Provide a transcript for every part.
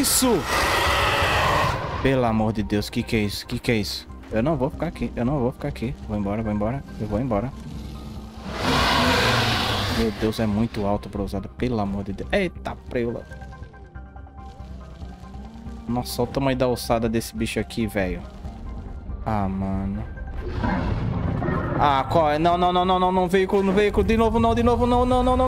isso? Pelo amor de Deus, que que é isso? Que que é isso? Eu não vou ficar aqui, eu não vou ficar aqui. Vou embora, vou embora, eu vou embora. Meu Deus, é muito alto pra usada, pelo amor de Deus. Eita, preula. Nossa, olha o tamanho da ossada desse bicho aqui, velho. Ah, mano. Ah, qual é? Não, não, não, não, não, não, veículo, no veículo, de novo, não, de novo, não, não, não, não.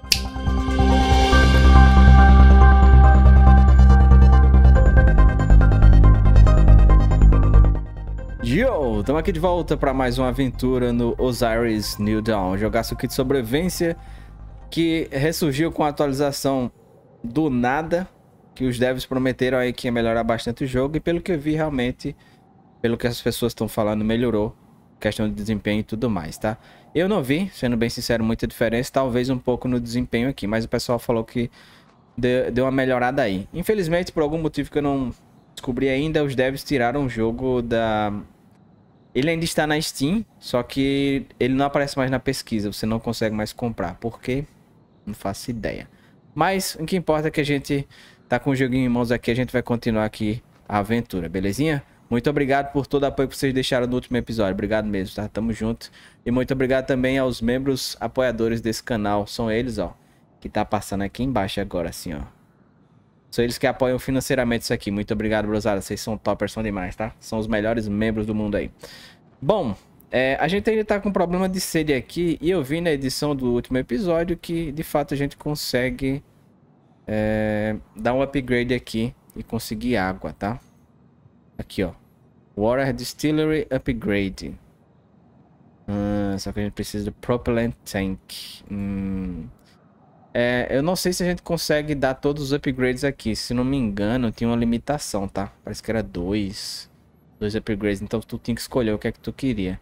estamos aqui de volta para mais uma aventura no Osiris New Dawn, jogaço aqui de sobrevivência que ressurgiu com a atualização do nada, que os devs prometeram aí que ia melhorar bastante o jogo e pelo que eu vi realmente, pelo que as pessoas estão falando, melhorou, questão de desempenho e tudo mais, tá? Eu não vi, sendo bem sincero, muita diferença, talvez um pouco no desempenho aqui, mas o pessoal falou que deu uma melhorada aí. Infelizmente, por algum motivo que eu não descobri ainda, os devs tiraram o jogo da ele ainda está na Steam, só que ele não aparece mais na pesquisa, você não consegue mais comprar. Por quê? Não faço ideia. Mas o que importa é que a gente tá com o joguinho em mãos aqui, a gente vai continuar aqui a aventura, belezinha? Muito obrigado por todo o apoio que vocês deixaram no último episódio. Obrigado mesmo, tá? Tamo junto. E muito obrigado também aos membros apoiadores desse canal. São eles, ó. Que tá passando aqui embaixo agora, assim, ó. São eles que apoiam financeiramente isso aqui. Muito obrigado, brosada. Vocês são toppers, são demais, tá? São os melhores membros do mundo aí. Bom, é, a gente ainda tá com problema de sede aqui. E eu vi na edição do último episódio que, de fato, a gente consegue é, dar um upgrade aqui e conseguir água, tá? Aqui, ó. Water Distillery Upgrade. Hum, só que a gente precisa do Propellant Tank. Hum... É, eu não sei se a gente consegue dar todos os upgrades aqui. Se não me engano, tinha uma limitação, tá? Parece que era dois. Dois upgrades. Então tu tinha que escolher o que é que tu queria.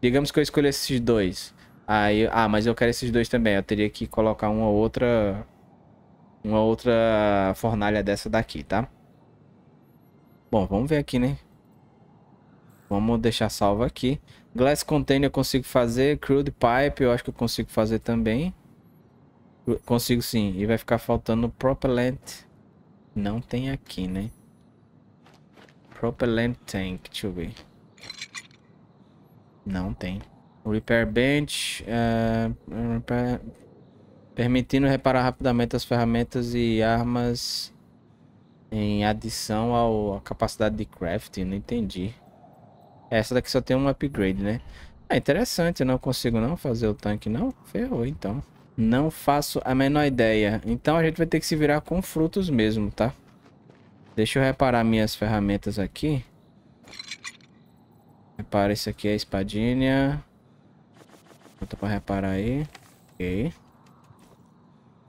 Digamos que eu escolhesse esses dois. Aí, ah, mas eu quero esses dois também. Eu teria que colocar uma outra... Uma outra fornalha dessa daqui, tá? Bom, vamos ver aqui, né? Vamos deixar salvo aqui. Glass Container eu consigo fazer. Crude Pipe eu acho que eu consigo fazer também. Consigo sim. E vai ficar faltando propellant. Não tem aqui, né? Propellant tank. Deixa eu ver. Não tem. Repair bench. Uh, repair... Permitindo reparar rapidamente as ferramentas e armas em adição ao, à capacidade de crafting. Não entendi. Essa daqui só tem um upgrade, né? É interessante. Eu não consigo não fazer o tanque, não? Ferrou, então. Não faço a menor ideia. Então a gente vai ter que se virar com frutos mesmo, tá? Deixa eu reparar minhas ferramentas aqui. Repara isso aqui, é a espadinha. Falta pra reparar aí. Ok.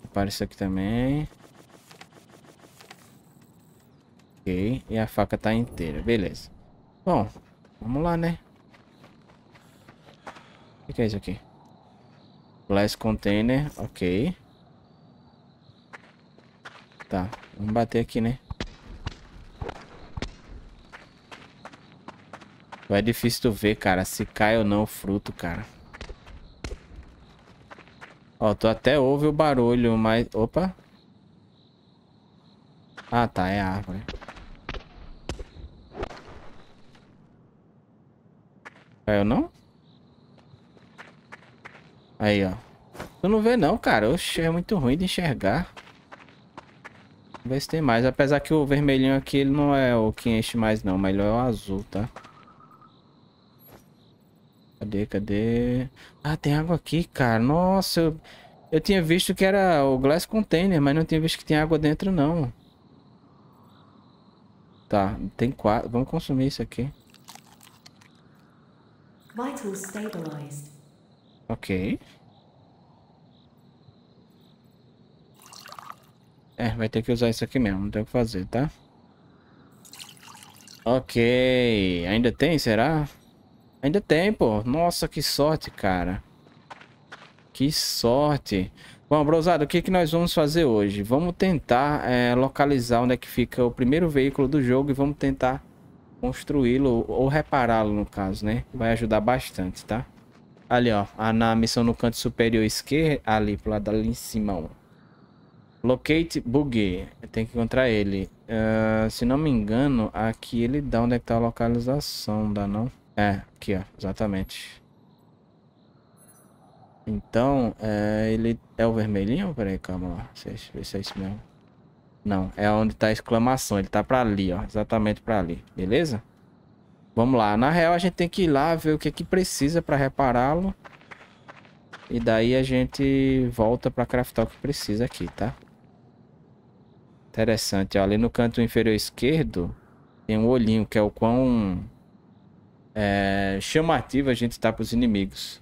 Repara isso aqui também. Ok. E a faca tá inteira. Beleza. Bom, vamos lá, né? O que é isso aqui? Glass container, ok. Tá, vamos bater aqui, né? É difícil tu ver, cara, se cai ou não o fruto, cara. Ó, tu até ouve o barulho, mas... Opa! Ah, tá, é a árvore. Caiu não? Aí, ó. Tu não vê não, cara. Oxe, é muito ruim de enxergar. Vamos ver se tem mais. Apesar que o vermelhinho aqui, ele não é o que enche mais, não. Melhor é o azul, tá? Cadê, cadê? Ah, tem água aqui, cara. Nossa, eu, eu tinha visto que era o glass container, mas não tinha visto que tem água dentro, não. Tá, tem quatro. Vamos consumir isso aqui. Vital stabilized. Ok. É, vai ter que usar isso aqui mesmo, não tem o que fazer, tá? Ok, ainda tem, será? Ainda tem, pô. Nossa, que sorte, cara. Que sorte. Bom, brosado, o que, que nós vamos fazer hoje? Vamos tentar é, localizar onde é que fica o primeiro veículo do jogo e vamos tentar construí-lo ou repará-lo, no caso, né? Vai ajudar bastante, tá? Ali, ó. Na missão no canto superior esquerdo. Ali, pro lado ali em cima, ó. Locate Buggy. Tem que encontrar ele. Uh, se não me engano, aqui ele dá onde é que tá a localização, dá não? É, aqui, ó. Exatamente. Então, é, ele é o vermelhinho? Peraí, calma lá. Ver se é isso mesmo. Não, é onde tá a exclamação. Ele tá pra ali, ó. Exatamente pra ali. Beleza? Vamos lá. Na real, a gente tem que ir lá ver o que, é que precisa para repará-lo. E daí a gente volta para craftar o que precisa aqui, tá? Interessante. Ó, ali no canto inferior esquerdo tem um olhinho, que é o quão é, chamativo a gente tá pros inimigos.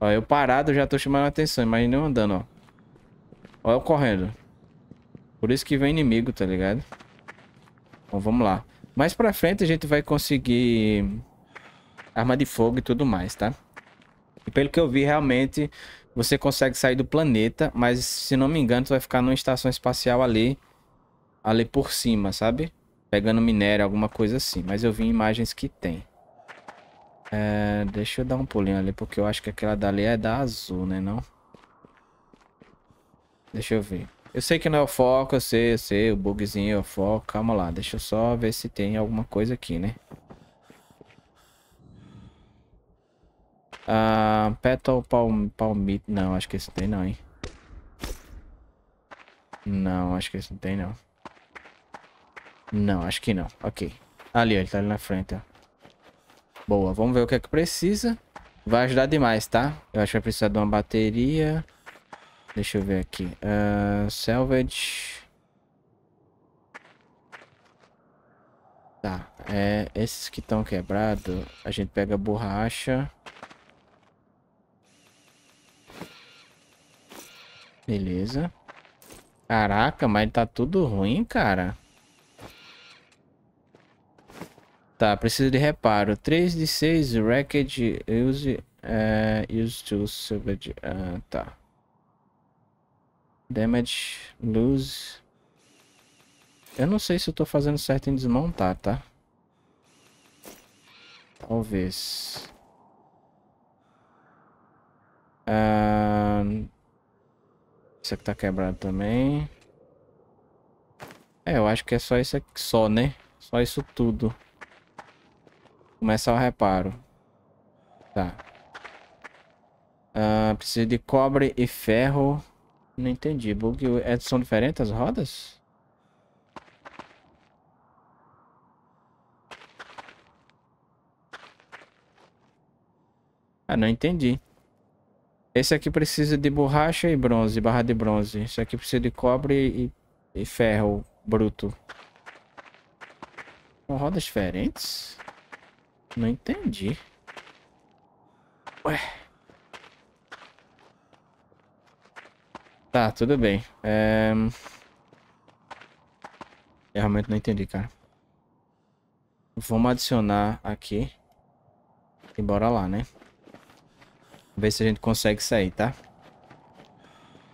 Ó, eu parado já tô chamando a atenção. Imagina eu andando, ó. Ó, eu correndo. Por isso que vem inimigo, tá ligado? Então vamos lá. Mais pra frente a gente vai conseguir arma de fogo e tudo mais, tá? E pelo que eu vi, realmente, você consegue sair do planeta, mas se não me engano, você vai ficar numa estação espacial ali, ali por cima, sabe? Pegando minério, alguma coisa assim. Mas eu vi imagens que tem. É, deixa eu dar um pulinho ali, porque eu acho que aquela dali é da azul, né não? Deixa eu ver. Eu sei que não é o foco, eu sei, eu sei, o bugzinho é o foco. Calma lá, deixa eu só ver se tem alguma coisa aqui, né? Ah, Petal palm, Palmito. Não, acho que esse tem não, hein? Não, acho que esse não tem não. Não, acho que não. Ok. Ali, ó, ele tá ali na frente, ó. Boa, vamos ver o que é que precisa. Vai ajudar demais, tá? Eu acho que vai precisar de uma bateria. Deixa eu ver aqui. Uh, salvage. Tá. É, esses que estão quebrados, a gente pega borracha. Beleza. Caraca, mas tá tudo ruim, cara. Tá, preciso de reparo. 3 de 6, wreckage, use, uh, use to salvage. Uh, tá. Damage, lose. Eu não sei se eu tô fazendo certo em desmontar, tá? Talvez. Ah, isso aqui tá quebrado também. É, eu acho que é só isso aqui só, né? Só isso tudo. Começar o reparo. Tá. Ah, preciso de cobre e ferro. Não entendi. Bug é, são diferentes as rodas? Ah, não entendi. Esse aqui precisa de borracha e bronze, barra de bronze. Esse aqui precisa de cobre e, e ferro bruto. São rodas diferentes? Não entendi. Ué. Tá, tudo bem. É... Eu realmente não entendi, cara. Vamos adicionar aqui. E bora lá, né? Ver se a gente consegue sair, tá?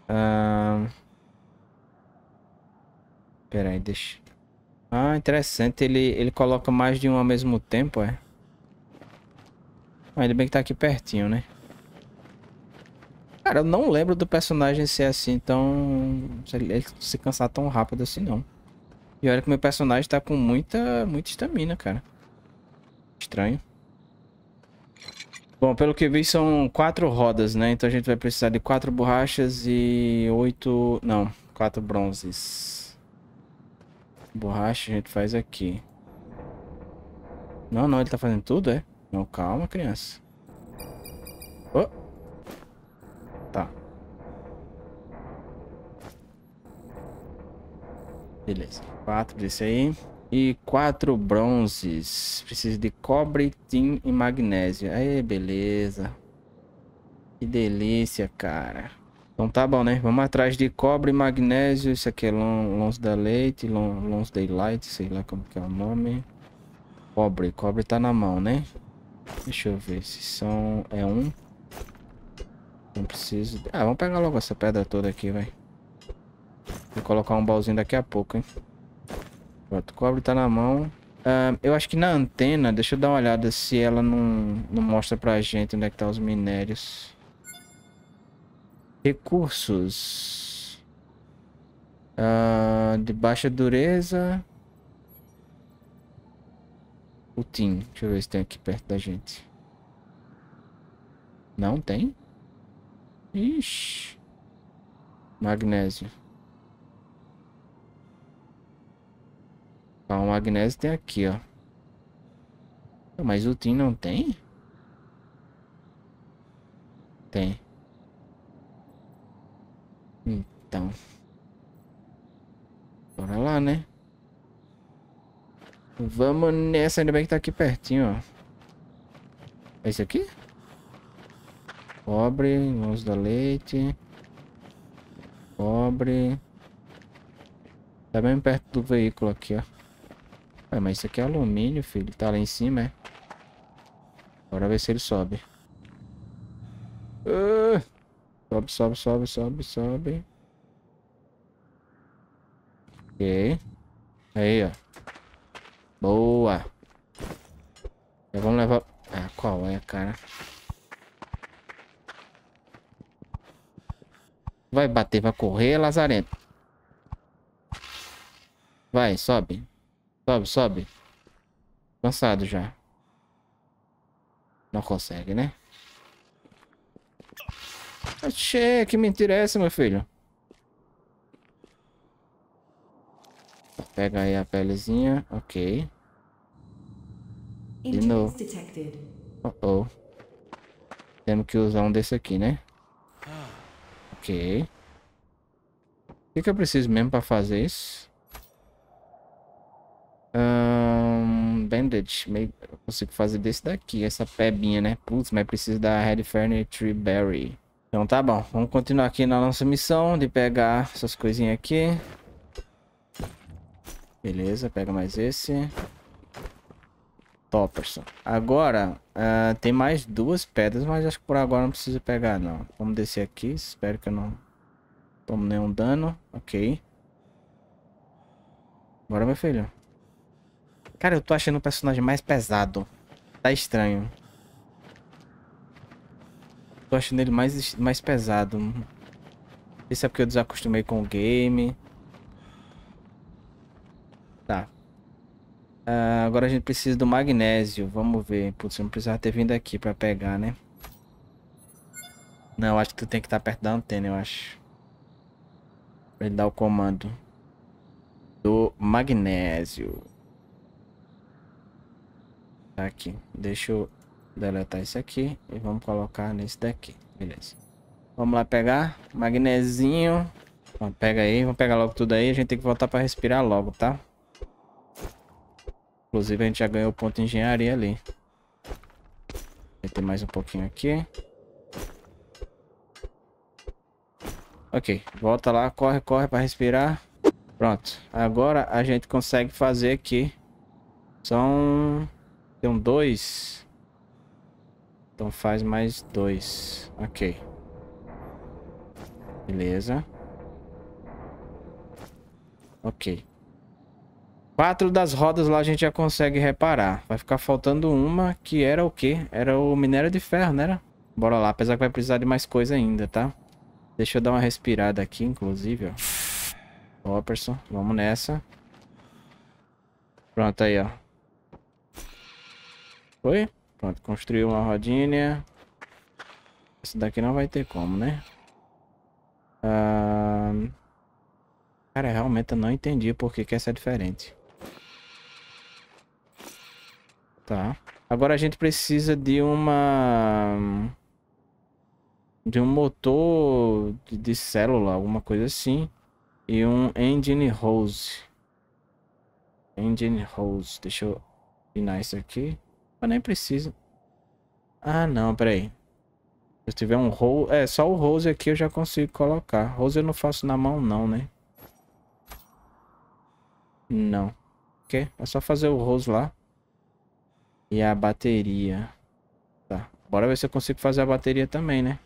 Ah... Pera aí, deixa... Ah, interessante. Ele, ele coloca mais de um ao mesmo tempo, é? Ah, ainda bem que tá aqui pertinho, né? Cara, eu não lembro do personagem ser assim tão. se cansar tão rápido assim, não. E olha que meu personagem tá com muita. muita estamina, cara. Estranho. Bom, pelo que vi, são quatro rodas, né? Então a gente vai precisar de quatro borrachas e oito... Não, quatro bronzes. Borracha a gente faz aqui. Não, não, ele tá fazendo tudo, é? Não, calma, criança. Beleza. Quatro desse aí. E quatro bronzes. Preciso de cobre, tin e magnésio. Aí, beleza. Que delícia, cara. Então tá bom, né? Vamos atrás de cobre, magnésio. Isso aqui é Lons da Leite, Lons Daylight, sei lá como que é o nome. Cobre, cobre tá na mão, né? Deixa eu ver se são... é um. Não preciso... Ah, vamos pegar logo essa pedra toda aqui, velho. Vou colocar um baúzinho daqui a pouco, hein? Pronto, cobre tá na mão. Uh, eu acho que na antena, deixa eu dar uma olhada se ela não, não mostra pra gente onde é que tá os minérios. Recursos. Uh, de baixa dureza. O Tim. Deixa eu ver se tem aqui perto da gente. Não tem? Ixi. Magnésio. Tá, o magnésio tem aqui, ó. Mas o TIM não tem? Tem. Então. Bora lá, né? Vamos nessa, ainda bem que tá aqui pertinho, ó. É esse aqui? Cobre, mãos da leite. Cobre. Tá bem perto do veículo aqui, ó. Ué, mas isso aqui é alumínio, filho. Tá lá em cima, é? Bora ver se ele sobe. Uh! Sobe, sobe, sobe, sobe, sobe. Ok. Aí, ó. Boa. Já vamos levar... Ah, qual é, cara? Vai bater, vai correr, lazarento. Vai, sobe. Sobe, sobe. Cansado já. Não consegue, né? Oxê, que mentira é essa, meu filho? Pega aí a pelezinha, ok. De novo. Oh, oh. Temos que usar um desse aqui, né? Ok. O que, que eu preciso mesmo para fazer isso? Um, bandage. Meio... Eu consigo fazer desse daqui, essa pebinha, né? Putz, mas preciso da Red Furniture Berry. Então tá bom. Vamos continuar aqui na nossa missão de pegar essas coisinhas aqui. Beleza, pega mais esse. Topperson. Agora, uh, tem mais duas pedras, mas acho que por agora não precisa pegar, não. Vamos descer aqui. Espero que eu não tome nenhum dano. Ok. Bora, meu filho. Cara, eu tô achando o personagem mais pesado. Tá estranho. Tô achando ele mais, mais pesado. Isso é porque eu desacostumei com o game. Tá. Uh, agora a gente precisa do magnésio. Vamos ver. Putz, eu não precisava ter vindo aqui pra pegar, né? Não, acho que tu tem que estar tá perto da antena, eu acho. Pra ele dar o comando. Do magnésio. Tá aqui. Deixa eu deletar isso aqui e vamos colocar nesse daqui. Beleza. Vamos lá pegar. Magnezinho. pega aí. Vamos pegar logo tudo aí. A gente tem que voltar para respirar logo, tá? Inclusive, a gente já ganhou o ponto de engenharia ali. Meter mais um pouquinho aqui. Ok, volta lá, corre, corre para respirar. Pronto, agora a gente consegue fazer aqui. São tem um Então faz mais dois Ok. Beleza. Ok. Quatro das rodas lá a gente já consegue reparar. Vai ficar faltando uma que era o quê? Era o minério de ferro, né? Bora lá, apesar que vai precisar de mais coisa ainda, tá? Deixa eu dar uma respirada aqui, inclusive, ó. Robertson, vamos nessa. Pronto aí, ó. Foi? Pronto, construiu uma rodinha. Essa daqui não vai ter como, né? Ah... Cara, realmente eu não entendi por que, que essa é diferente. Tá. Agora a gente precisa de uma... De um motor de, de célula, alguma coisa assim. E um engine hose. Engine hose. Deixa eu afinar isso aqui. Eu nem preciso. Ah, não, peraí. Se eu tiver um Rose... É, só o Rose aqui eu já consigo colocar. Rose eu não faço na mão não, né? Não. Ok? É só fazer o Rose lá. E a bateria. Tá. Bora ver se eu consigo fazer a bateria também, né?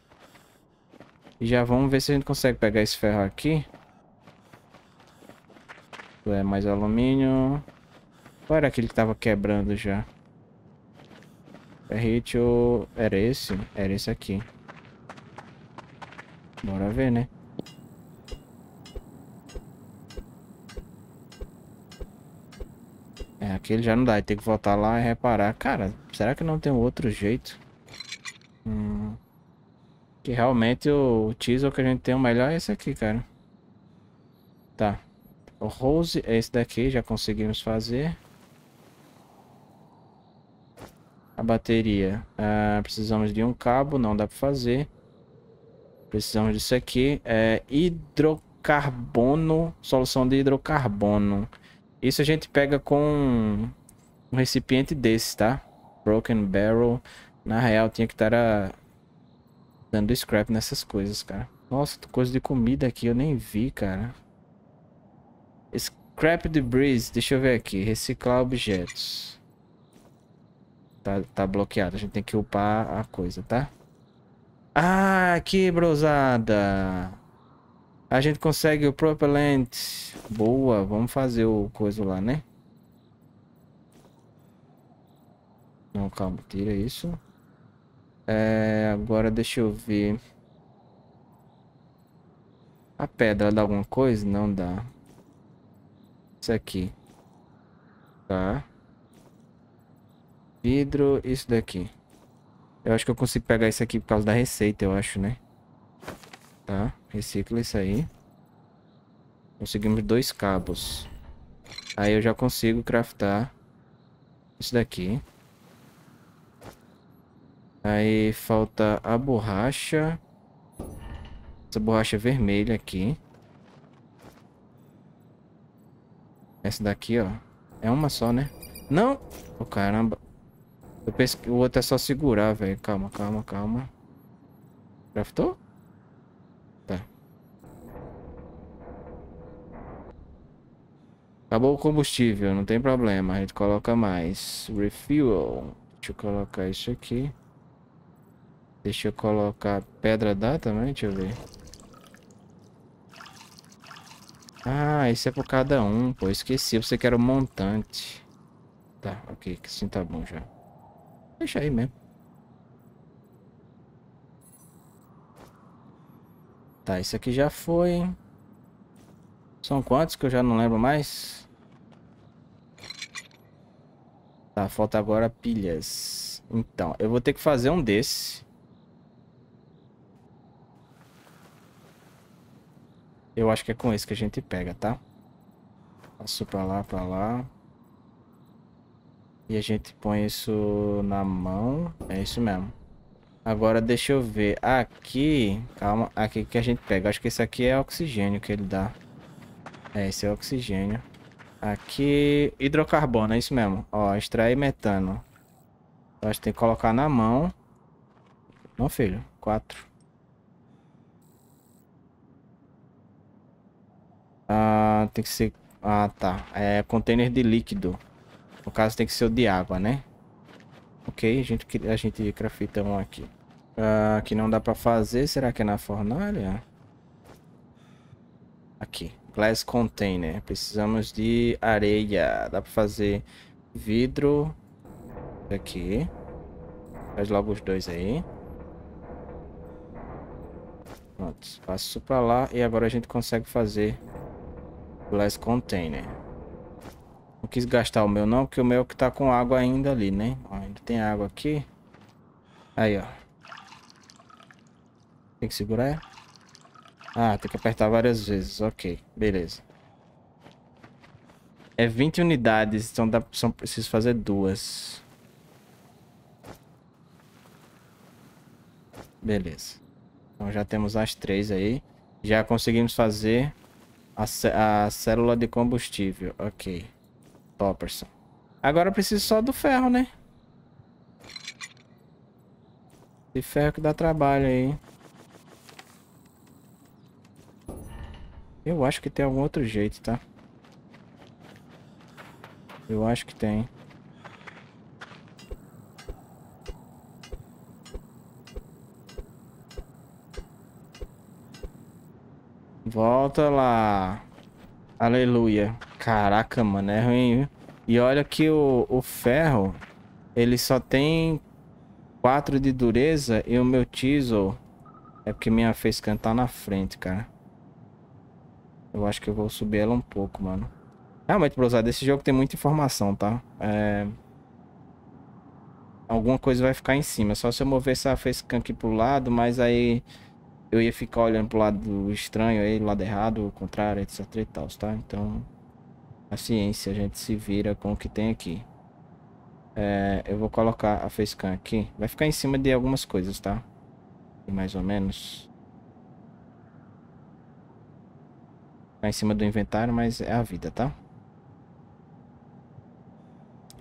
E já vamos ver se a gente consegue pegar esse ferro aqui. É mais alumínio. Qual era aquele que tava quebrando já? Ferrite é Era esse? Era esse aqui. Bora ver, né? É, aquele já não dá. Tem que voltar lá e reparar. Cara, será que não tem outro jeito? Hum... Que realmente o teaser que a gente tem o melhor é esse aqui, cara. Tá. O Rose é esse daqui. Já conseguimos fazer. bateria. Ah, precisamos de um cabo, não dá para fazer. Precisamos disso aqui. É, hidrocarbono, solução de hidrocarbono. Isso a gente pega com um recipiente desse, tá? Broken Barrel. Na real, tinha que estar a... Ah, dando scrap nessas coisas, cara. Nossa, coisa de comida aqui, eu nem vi, cara. Scrap debris, deixa eu ver aqui. Reciclar objetos. Tá, tá bloqueado. A gente tem que upar a coisa, tá? Ah, que brosada. A gente consegue o propellant. Boa, vamos fazer o coisa lá, né? Não, calma, tira isso. É, agora deixa eu ver. A pedra dá alguma coisa? Não dá. Isso aqui. Tá. Vidro, isso daqui. Eu acho que eu consigo pegar isso aqui por causa da receita, eu acho, né? Tá, recicla isso aí. Conseguimos dois cabos. Aí eu já consigo craftar isso daqui. Aí falta a borracha. Essa borracha vermelha aqui. Essa daqui, ó. É uma só, né? Não! o oh, caramba. Eu penso que o outro é só segurar, velho. Calma, calma, calma. Craftou? Tá. Acabou o combustível, não tem problema. A gente coloca mais. Refuel. Deixa eu colocar isso aqui. Deixa eu colocar pedra d'água também, deixa eu ver. Ah, isso é por cada um, pô. Esqueci, você quer o montante. Tá, ok, assim tá bom já. Deixa aí mesmo. Tá, isso aqui já foi. São quantos que eu já não lembro mais? Tá, falta agora pilhas. Então, eu vou ter que fazer um desse. Eu acho que é com esse que a gente pega, tá? Passo pra lá, pra lá. E a gente põe isso na mão. É isso mesmo. Agora deixa eu ver. Aqui, calma, aqui que a gente pega. Acho que esse aqui é oxigênio que ele dá. É, esse é oxigênio. Aqui, hidrocarbono, é isso mesmo. Ó, extrair metano. Eu acho que tem que colocar na mão. Não, filho. Quatro. Ah, tem que ser... Ah, tá. É container de líquido. No caso tem que ser o de água, né? Ok, a gente, a gente crafita um aqui. Uh, que não dá pra fazer, será que é na fornalha? Aqui, glass container. Precisamos de areia. Dá pra fazer vidro. Aqui. Faz logo os dois aí. Pronto, passo pra lá e agora a gente consegue fazer glass container. Não quis gastar o meu não, porque o meu é que tá com água ainda ali, né? Ó, ainda tem água aqui. Aí, ó. Tem que segurar. Ah, tem que apertar várias vezes. Ok, beleza. É 20 unidades, então dá, são, preciso fazer duas. Beleza. Então já temos as três aí. Já conseguimos fazer a, a célula de combustível. Ok. Topperson. Agora eu preciso só do ferro, né? De ferro que dá trabalho aí. Eu acho que tem algum outro jeito, tá? Eu acho que tem. Volta lá. Aleluia. Caraca, mano, é ruim, viu? E olha que o, o ferro, ele só tem 4 de dureza e o meu teasel... É porque minha fez cantar na frente, cara. Eu acho que eu vou subir ela um pouco, mano. Realmente, brosada, esse jogo tem muita informação, tá? É... Alguma coisa vai ficar em cima. Só se eu mover essa facecam aqui pro lado, mas aí eu ia ficar olhando pro lado estranho aí, lado errado, o contrário, etc e tal, tá? Então... Paciência, a gente se vira com o que tem aqui. É, eu vou colocar a facecam aqui. Vai ficar em cima de algumas coisas, tá? mais ou menos. Tá em cima do inventário, mas é a vida, tá?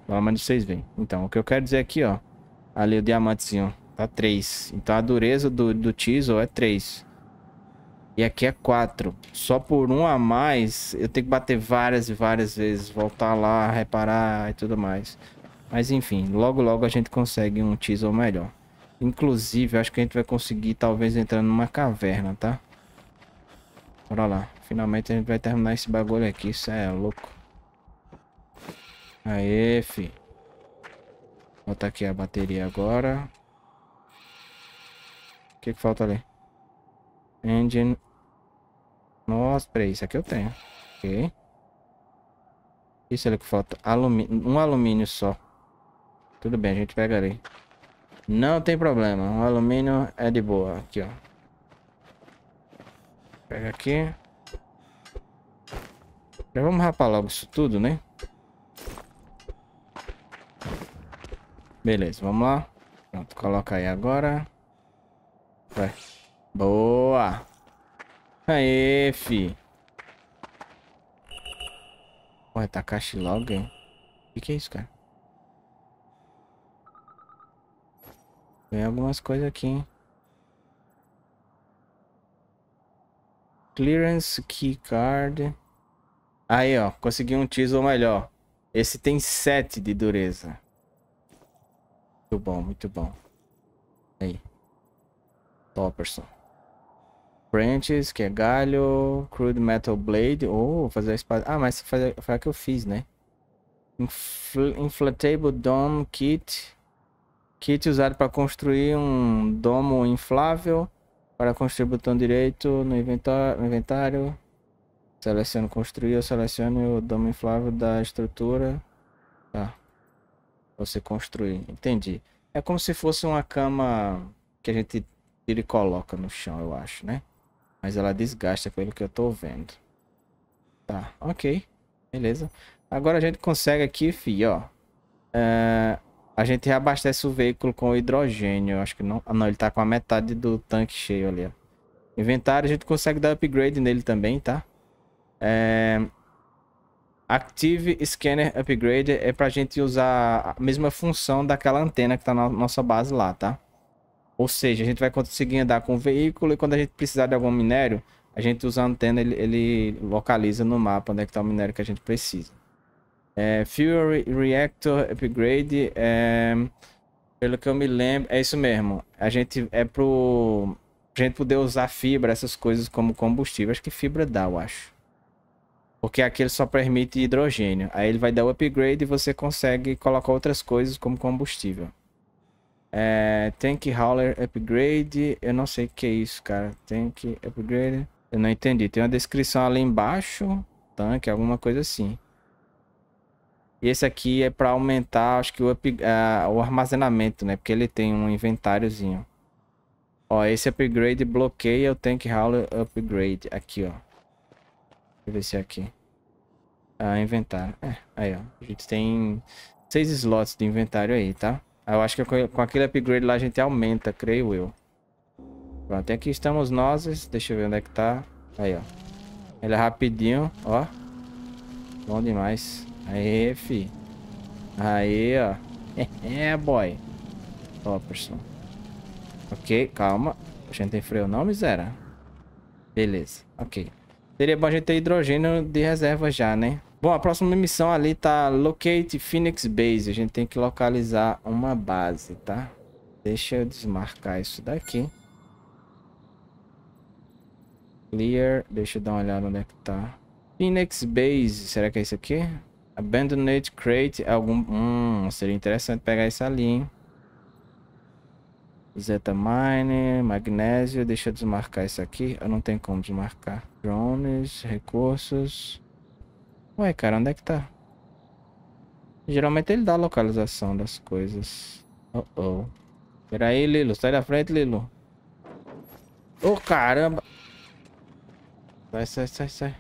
Pelo menos vocês veem. Então, o que eu quero dizer aqui, ó. Ali o diamantezinho. Tá 3. Então a dureza do, do teasel é 3. E aqui é 4. Só por um a mais, eu tenho que bater várias e várias vezes. Voltar lá, reparar e tudo mais. Mas enfim, logo logo a gente consegue um teaser melhor. Inclusive, acho que a gente vai conseguir talvez entrar numa caverna, tá? Bora lá. Finalmente a gente vai terminar esse bagulho aqui. Isso é louco. Aê, fi. Botar aqui a bateria agora. O que, que falta ali? Engine nossa, peraí, isso aqui eu tenho. Ok. Isso ali que falta. Alumínio, um alumínio só. Tudo bem, a gente pega ali. Não tem problema. O alumínio é de boa. Aqui, ó. Pega aqui. Já vamos rapar logo isso tudo, né? Beleza, vamos lá. Pronto, coloca aí agora. Vai. Boa! Aê, fi. Ué, Takashi logo, hein? O que, que é isso, cara? Tem algumas coisas aqui, hein? Clearance Keycard. Aí, ó. Consegui um teaser melhor. Esse tem 7 de dureza. Muito bom, muito bom. Aí. Topperson. Branches, que é galho. Crude Metal Blade. Oh, fazer a espada. Ah, mas fazer, foi a que eu fiz, né? Infl inflatable Dome Kit. Kit usado para construir um domo inflável. Para construir botão direito no inventário. Seleciono construir, eu seleciono o domo inflável da estrutura. Tá. Você construir. Entendi. É como se fosse uma cama que a gente tira e coloca no chão, eu acho, né? Mas ela desgasta, pelo que eu tô vendo. Tá, ok. Beleza. Agora a gente consegue aqui, fi, ó. Ah, a gente reabastece o veículo com hidrogênio. Acho que não... Ah, não, ele tá com a metade do tanque cheio ali, ó. Inventário, a gente consegue dar upgrade nele também, tá? É... Active Scanner Upgrade é pra gente usar a mesma função daquela antena que tá na nossa base lá, tá? Ou seja, a gente vai conseguir andar com o veículo e quando a gente precisar de algum minério, a gente usa a antena, ele, ele localiza no mapa onde é que está o minério que a gente precisa. É, Fuel Reactor Upgrade, é, pelo que eu me lembro, é isso mesmo. A gente é pro a gente poder usar fibra, essas coisas como combustível. Acho que fibra dá, eu acho. Porque aqui ele só permite hidrogênio. Aí ele vai dar o upgrade e você consegue colocar outras coisas como combustível. É, tank Hauler Upgrade. Eu não sei o que é isso, cara. Tank Upgrade. Eu não entendi. Tem uma descrição ali embaixo. tank, alguma coisa assim. E esse aqui é para aumentar, acho que o, up, uh, o armazenamento, né? Porque ele tem um inventáriozinho. Ó, esse upgrade bloqueia o Tank Hauler Upgrade. Aqui, ó. Deixa eu ver se é aqui. Ah, inventário. É, aí, ó. A gente tem seis slots de inventário aí, tá? Eu acho que com aquele upgrade lá a gente aumenta, creio eu. Pronto, aqui estamos nós. Deixa eu ver onde é que tá. Aí, ó. Ele é rapidinho, ó. Bom demais. Aí, fi. Aí, ó. É, boy. Ó, pessoal. Ok, calma. A gente tem freio não, miséria? Beleza, ok. Seria bom a gente ter hidrogênio de reserva já, né? Bom, a próxima missão ali tá Locate Phoenix Base. A gente tem que localizar uma base, tá? Deixa eu desmarcar isso daqui. Clear. Deixa eu dar uma olhada onde é que tá. Phoenix Base. Será que é isso aqui? Abandonate Crate. Algum... Hum, seria interessante pegar isso ali, hein? Zeta Mine, Magnésio. Deixa eu desmarcar isso aqui. Eu não tenho como desmarcar. Drones, recursos... Ué, cara, onde é que tá? Geralmente ele dá a localização das coisas. Oh, oh. Pera aí, Lilo. Sai da frente, Lilo. Oh, caramba. Sai, sai, sai, sai.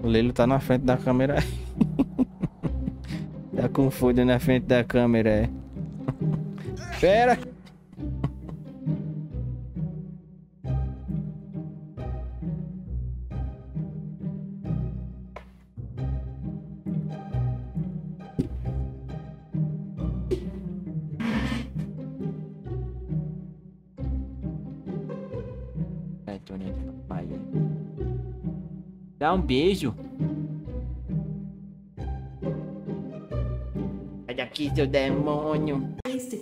O Lilo tá na frente da câmera. tá com na frente da câmera, é. Pera! Dá um beijo. Sai daqui, seu demônio. Esse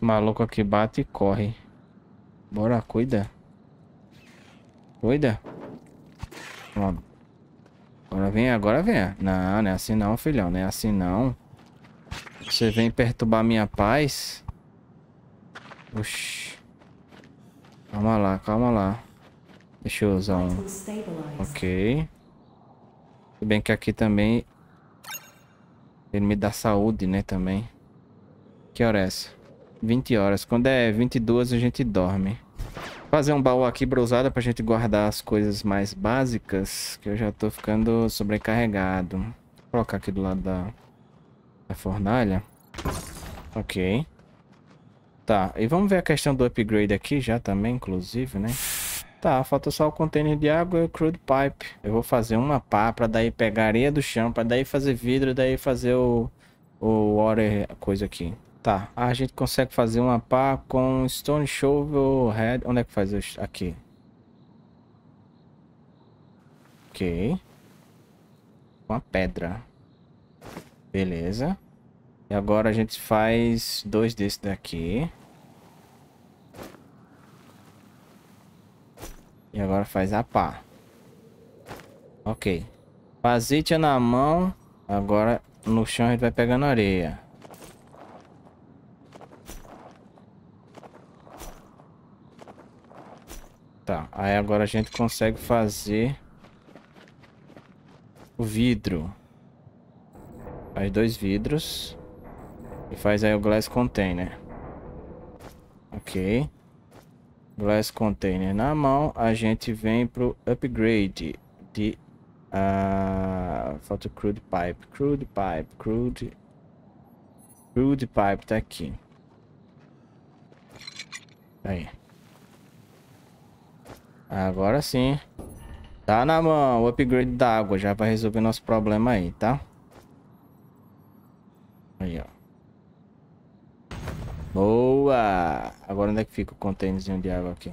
maluco aqui bate e corre. Bora, cuida. Cuida. Pronto. Agora vem, agora vem. Não, não é assim não, filhão. Não é assim não. Você vem perturbar minha paz. Oxi. Calma lá, calma lá. Deixa eu usar um... Ok. Se bem que aqui também... Ele me dá saúde, né, também. Que hora é essa? 20 horas. Quando é 22, a gente dorme. Fazer um baú aqui, brosada, pra gente guardar as coisas mais básicas. Que eu já tô ficando sobrecarregado. Vou colocar aqui do lado da, da fornalha. Ok. Tá, e vamos ver a questão do upgrade aqui já também, inclusive, né? Tá, falta só o container de água e o crude pipe. Eu vou fazer uma pá pra daí pegar areia do chão, pra daí fazer vidro, daí fazer o, o water coisa aqui. Tá, a gente consegue fazer uma pá com stone shovel head. Onde é que faz? Isso? Aqui. Ok. Uma pedra. Beleza. E agora a gente faz dois desse daqui. E agora faz a pá. Ok. Fazite na mão. Agora no chão a gente vai pegando areia. Tá, aí agora a gente consegue fazer o vidro. Faz dois vidros. E faz aí o glass container. Ok. Glass container na mão. A gente vem pro upgrade de... Uh, falta crude pipe. Crude pipe. Crude... Crude pipe tá aqui. Aí. Agora sim. Tá na mão o upgrade da água. Já vai resolver nosso problema aí, tá? Aí, ó. Boa! Agora onde é que fica o contêinerzinho de água aqui?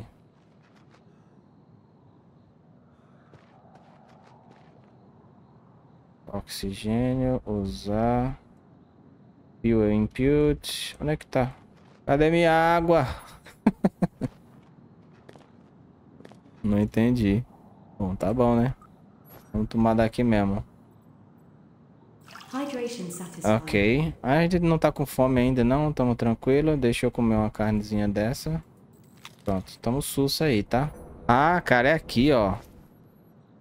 Oxigênio, usar... Fuel Impute... Onde é que tá? Cadê minha água? Não entendi. Bom, tá bom, né? Vamos tomar daqui mesmo. Ok. Ah, a gente não tá com fome ainda não, tamo tranquilo. Deixa eu comer uma carnezinha dessa. Pronto, tamo sussa aí, tá? Ah, cara, é aqui, ó.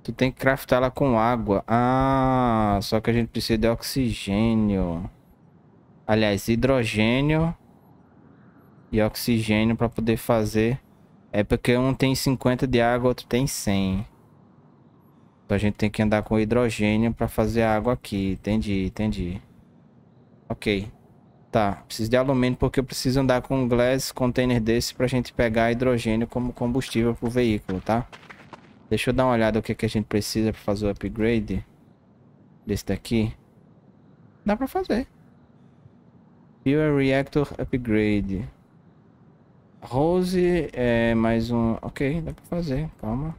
Tu tem que craftar ela com água. Ah, só que a gente precisa de oxigênio. Aliás, hidrogênio e oxigênio para poder fazer. É porque um tem 50 de água, outro tem 100. Então a gente tem que andar com hidrogênio para fazer água aqui. Entendi, entendi. Ok. Tá, preciso de alumínio porque eu preciso andar com um glass container desse pra gente pegar hidrogênio como combustível pro veículo, tá? Deixa eu dar uma olhada o que, é que a gente precisa pra fazer o upgrade desse daqui. Dá pra fazer. Fuel Reactor Upgrade. Rose é mais um... Ok, dá pra fazer, calma.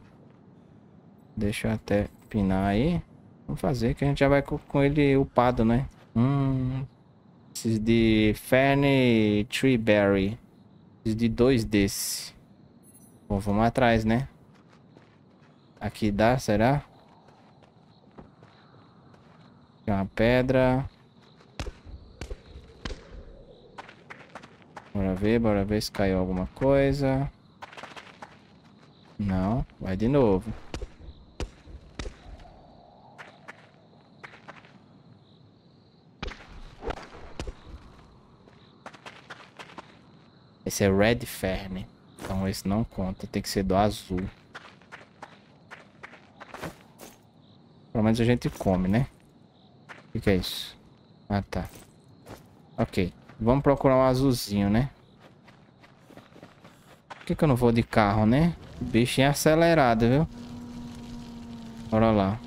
Deixa eu até pinar aí. Vamos fazer que a gente já vai com, com ele upado, né? Hum. Preciso de Tree Treeberry. Preciso de dois desse. Bom, vamos atrás, né? Aqui dá, será? Tem uma pedra. Bora ver, bora ver se caiu alguma coisa. Não, vai de novo. Esse é Red Fern. Então esse não conta. Tem que ser do azul. Pelo menos a gente come, né? O que, que é isso? Ah, tá. Ok. Vamos procurar um azulzinho, né? Por que, que eu não vou de carro, né? O bicho é acelerado, viu? Bora lá.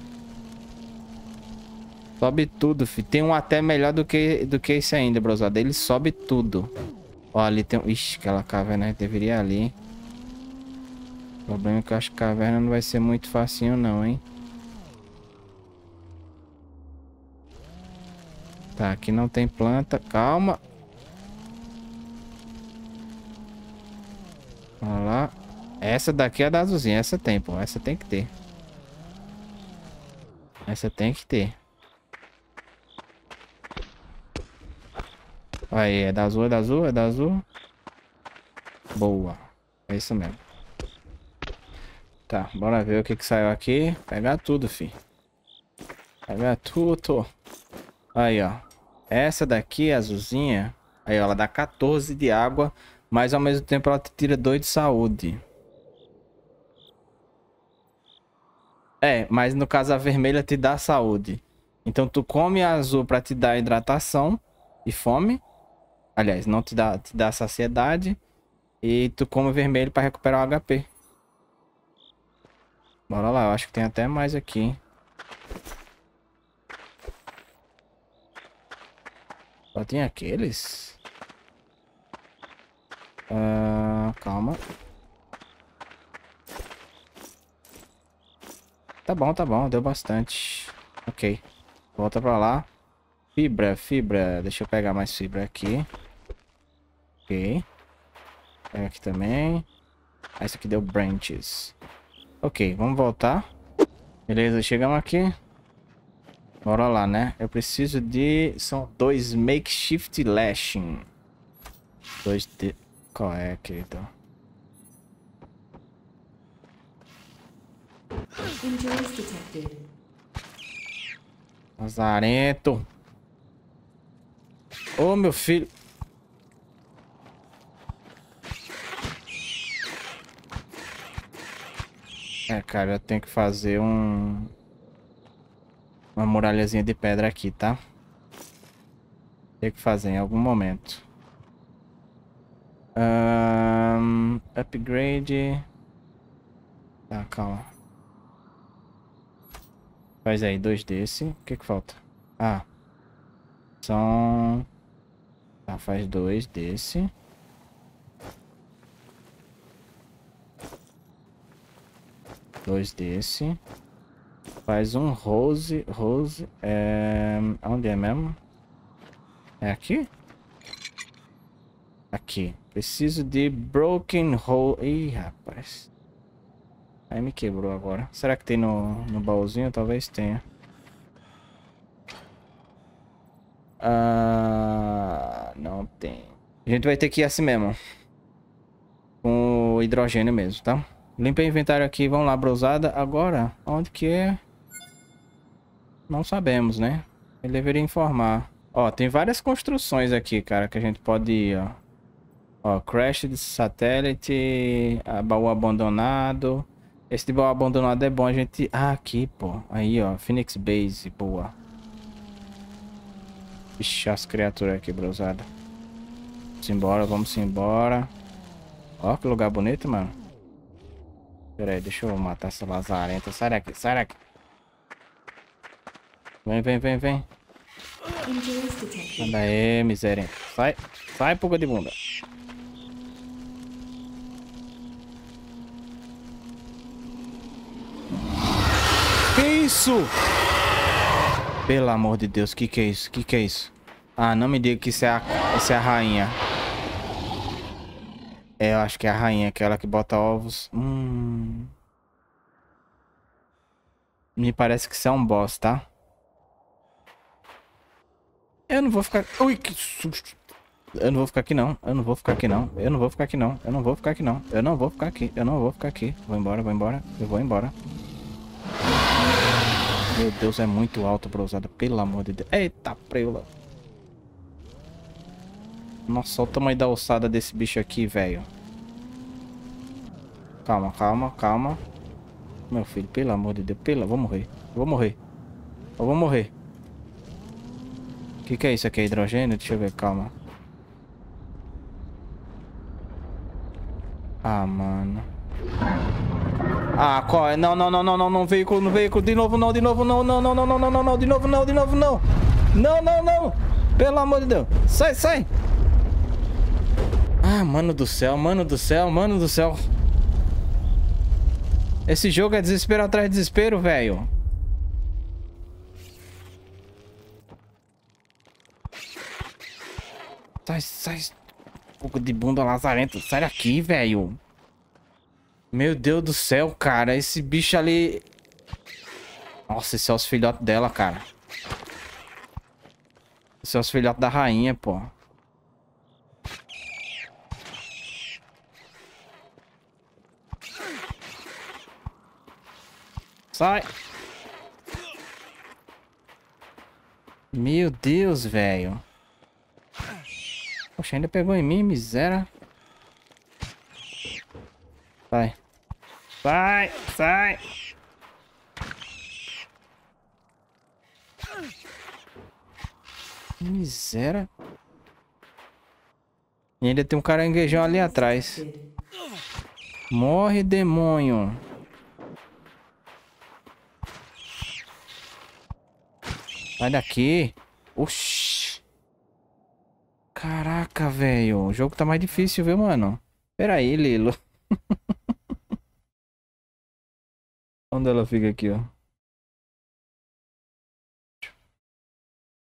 Sobe tudo, fi. Tem um até melhor do que, do que esse ainda, brozado. Ele sobe tudo. Ó, ali tem um... Ixi, aquela caverna deveria ali. O problema é que eu acho que caverna não vai ser muito facinho não, hein? Tá, aqui não tem planta. Calma. Olha lá. Essa daqui é da azulzinha. Essa tem, pô. Essa tem que ter. Essa tem que ter. Aí, é da azul, é da azul, é da azul. Boa. É isso mesmo. Tá, bora ver o que que saiu aqui. Pegar tudo, fi. Pegar tudo. Aí, ó. Essa daqui, azulzinha. Aí, ó, ela dá 14 de água. Mas ao mesmo tempo ela te tira 2 de saúde. É, mas no caso a vermelha te dá saúde. Então tu come a azul pra te dar hidratação e fome. Aliás, não te dá, te dá saciedade. E tu come vermelho para recuperar o HP. Bora lá, eu acho que tem até mais aqui. Só tem aqueles? Uh, calma. Tá bom, tá bom, deu bastante. Ok. Volta pra lá. Fibra, fibra. Deixa eu pegar mais fibra aqui. Ok. Pega aqui também. Ah, isso aqui deu branches. Ok, vamos voltar. Beleza, chegamos aqui. Bora lá, né? Eu preciso de... São dois makeshift lashing. Dois de... Qual é, querido? Lazarento. Ô, oh, meu filho. É, cara, eu tenho que fazer um... Uma muralhazinha de pedra aqui, tá? Tem que fazer em algum momento. Um, upgrade... Tá, calma. Faz aí dois desse. O que que falta? Ah. São... Tá, faz dois desse. Dois desse. Faz um rose, rose, é... Onde é mesmo? É aqui? Aqui. Preciso de broken hole. Ih, rapaz. Aí me quebrou agora. Será que tem no, no baúzinho? Talvez tenha. Ah... Não tem. A gente vai ter que ir assim mesmo. Com o hidrogênio mesmo, tá? Limpei o inventário aqui. Vamos lá, brosada. Agora, onde que é? Não sabemos, né? Ele deveria informar. Ó, tem várias construções aqui, cara, que a gente pode ir, ó. Ó, crash de satélite, baú abandonado. Esse de baú abandonado é bom a gente... Ah, aqui, pô. Aí, ó. Phoenix Base, boa. Ixi, as criaturas aqui, brosada. Vamos embora, vamos embora. Ó, que lugar bonito, mano. Pera aí, deixa eu matar essa lazarenta. Sai daqui, sai daqui. Vem, vem, vem, vem. Anda aí, miséria. Sai, sai, pulga de bunda. Que isso? Pelo amor de Deus, que que é isso? Que que é isso? Ah, não me diga que isso é a, isso é a rainha. É, eu acho que é a rainha, aquela que bota ovos. Hum. Me parece que isso é um boss, tá? Eu não vou ficar... Ui, que susto. Eu não vou ficar aqui não, eu não vou ficar aqui não, eu não vou ficar aqui não, eu não vou ficar aqui não, eu não vou ficar aqui, eu não vou ficar aqui. Vou embora, vou embora, eu vou embora. Meu Deus, é muito alto pra usada, pelo amor de Deus. Eita preula. Nossa, olha o tamanho da ossada desse bicho aqui, velho. Calma, calma, calma. Meu filho, pelo amor de Deus, pela, vou morrer. Vou morrer. Eu vou morrer. O que, que é isso aqui? É hidrogênio? Deixa eu ver, calma. Ah, mano. Ah, qual é? Não, não, não, não, não, não, veículo, no veículo, de novo, não, de novo, não, não, não, não, não, não, não, não, de novo, não, de novo, não. Não, não, não. Pelo amor de Deus. Sai, sai. Ah, mano do céu, mano do céu, mano do céu. Esse jogo é desespero atrás de desespero, velho. Sai, sai. Pouco de bunda lazarento. Sai daqui, velho. Meu Deus do céu, cara. Esse bicho ali... Nossa, esse é os filhotes dela, cara. Esse é os filhotes da rainha, pô. Sai. Meu Deus, velho. Poxa, ainda pegou em mim, miséria. Sai. Sai, sai. Miséria. E ainda tem um caranguejão ali atrás. Morre, demônio. Sai daqui. Oxi. Caraca, velho. O jogo tá mais difícil, viu, mano? Pera aí, Lilo. Onde ela fica aqui, ó?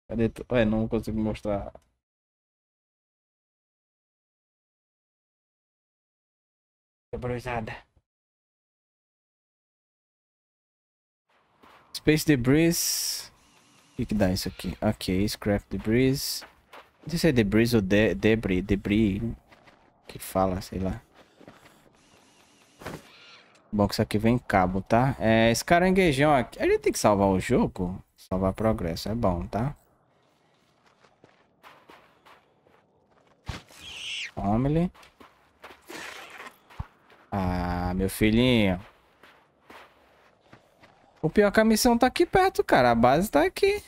Cadê tu? Ué, não consigo mostrar. Debruizada. Space Debris que, que dá isso aqui? Ok, Scrap Debris. Não sei se é Debris ou de Debris. Debris. Que fala, sei lá. Bom, que isso aqui vem cabo, tá? É, esse caranguejão aqui. A gente tem que salvar o jogo? Salvar progresso, é bom, tá? Homem. Ah, meu filhinho. O pior é que a missão tá aqui perto, cara. A base tá aqui.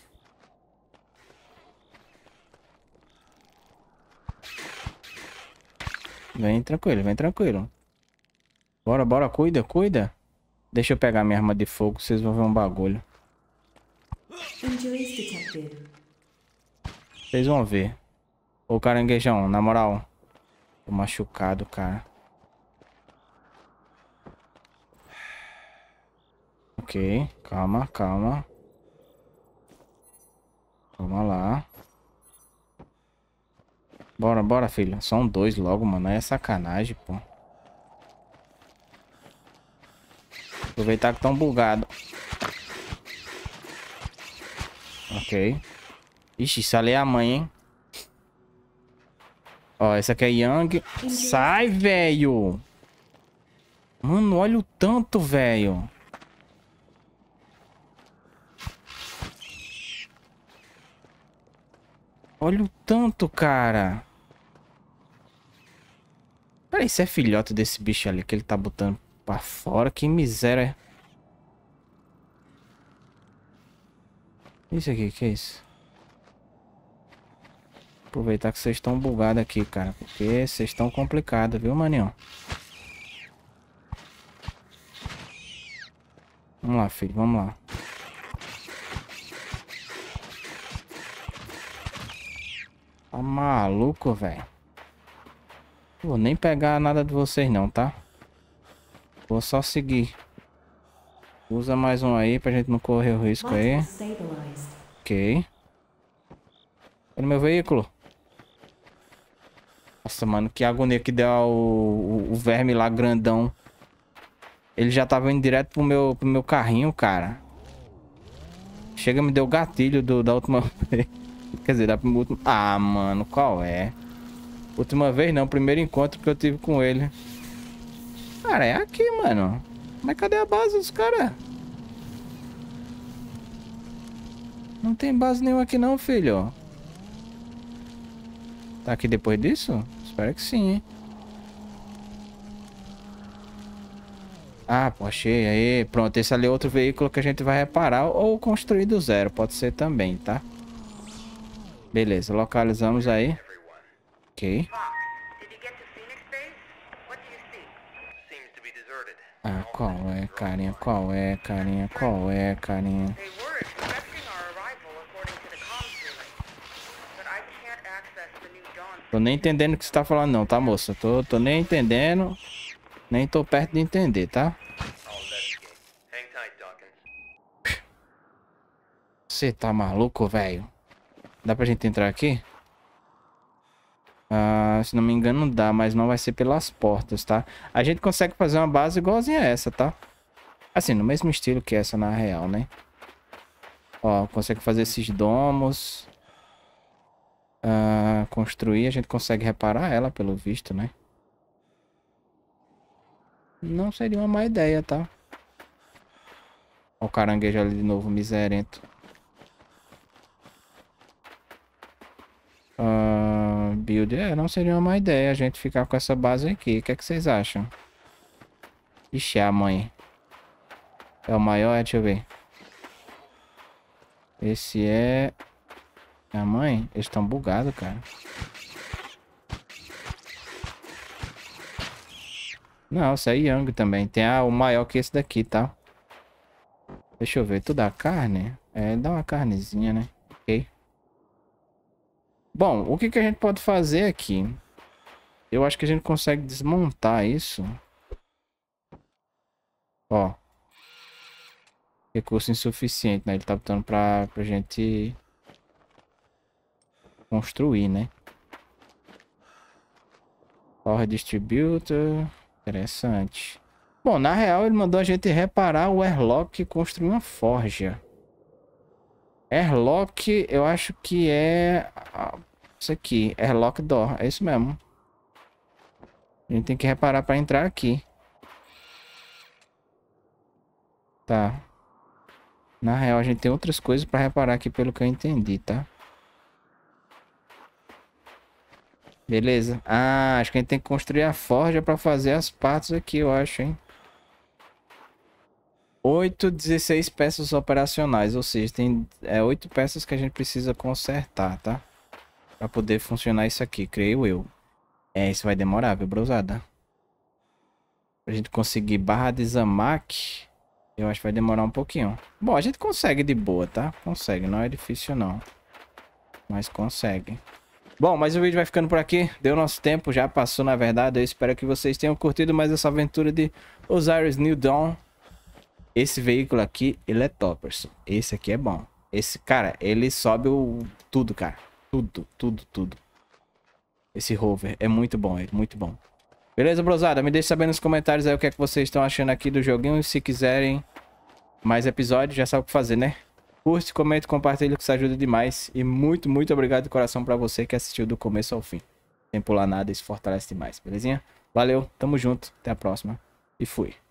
Vem tranquilo, vem tranquilo. Bora, bora, cuida, cuida. Deixa eu pegar minha arma de fogo, vocês vão ver um bagulho. É vocês vão ver. Ô caranguejão, na moral. Tô machucado, cara. Ok, calma, calma. Vamos lá. Bora, bora, filha. São dois logo, mano. É sacanagem, pô. Aproveitar que estão bugados. Ok. Ixi, isso ali é a mãe, hein? Ó, essa aqui é Young. Sai, velho! Mano, olha o tanto, velho. Olha o tanto, cara. Peraí, isso é filhote desse bicho ali que ele tá botando pra fora. Que miséria. Isso aqui, que é isso? Aproveitar que vocês estão bugados aqui, cara. Porque vocês estão complicados, viu, maninho? Vamos lá, filho, vamos lá. Tá maluco, velho. Vou nem pegar nada de vocês não, tá? Vou só seguir. Usa mais um aí pra gente não correr o risco aí. Ok. Olha meu veículo. Nossa, mano, que agonia que deu ao, o, o, verme lá grandão. Ele já tava tá indo direto pro meu, pro meu carrinho, cara. Chega, me deu gatilho do, da última vez. Quer dizer, dá última... Ah, mano, qual é? Última vez não, primeiro encontro que eu tive com ele. Cara, é aqui, mano. Mas cadê a base dos caras? Não tem base nenhuma aqui não, filho. Tá aqui depois disso? Espero que sim, hein? Ah, pô, achei. Aí, pronto. Esse ali é outro veículo que a gente vai reparar ou construir do zero. Pode ser também, tá? Beleza, localizamos aí. Ok. Ah, qual é, carinha? Qual é, carinha? Qual é, carinha? Tô nem entendendo o que você tá falando não, tá, moça? Tô, tô nem entendendo. Nem tô perto de entender, tá? Você tá maluco, velho? Dá pra gente entrar aqui? Ah, se não me engano não dá, mas não vai ser pelas portas, tá? A gente consegue fazer uma base igualzinha a essa, tá? Assim, no mesmo estilo que essa na real, né? Ó, consegue fazer esses domos. Ah, construir, a gente consegue reparar ela, pelo visto, né? Não seria uma má ideia, tá? Ó o caranguejo ali de novo, miserento. Uh, build, é, não seria uma má ideia a gente ficar com essa base aqui. O que, é que vocês acham? Ixi, é a mãe. É o maior, é, deixa eu ver. Esse é... É a mãe? Eles estão bugados, cara. Não, isso é Yang também. Tem a, o maior que esse daqui, tá? Deixa eu ver. Tu dá é carne? É, dá uma carnezinha, né? Bom, o que, que a gente pode fazer aqui? Eu acho que a gente consegue desmontar isso. Ó. Recurso insuficiente, né? Ele tá botando pra, pra gente construir, né? Power Distributor. Interessante. Bom, na real ele mandou a gente reparar o airlock que construir uma forja. Airlock, eu acho que é... Isso aqui, Airlock Door, é isso mesmo. A gente tem que reparar para entrar aqui. Tá. Na real, a gente tem outras coisas para reparar aqui, pelo que eu entendi, tá? Beleza. Ah, acho que a gente tem que construir a forja para fazer as partes aqui, eu acho, hein? 8, 16 peças operacionais, ou seja, tem é, 8 peças que a gente precisa consertar, tá? Pra poder funcionar isso aqui, creio eu. É, isso vai demorar, viu, brosada? Pra gente conseguir barra de Zamak, eu acho que vai demorar um pouquinho. Bom, a gente consegue de boa, tá? Consegue, não é difícil não. Mas consegue. Bom, mas o vídeo vai ficando por aqui. Deu nosso tempo, já passou na verdade. Eu espero que vocês tenham curtido mais essa aventura de Osiris New Dawn. Esse veículo aqui, ele é top, Esse aqui é bom. Esse, cara, ele sobe o tudo, cara. Tudo, tudo, tudo. Esse rover é muito bom, é muito bom. Beleza, brosada? Me deixe saber nos comentários aí o que é que vocês estão achando aqui do joguinho. Se quiserem mais episódios, já sabe o que fazer, né? Curte, comente, compartilha, que isso ajuda demais. E muito, muito obrigado de coração pra você que assistiu do começo ao fim. Sem pular nada, isso fortalece demais, belezinha? Valeu, tamo junto, até a próxima e fui.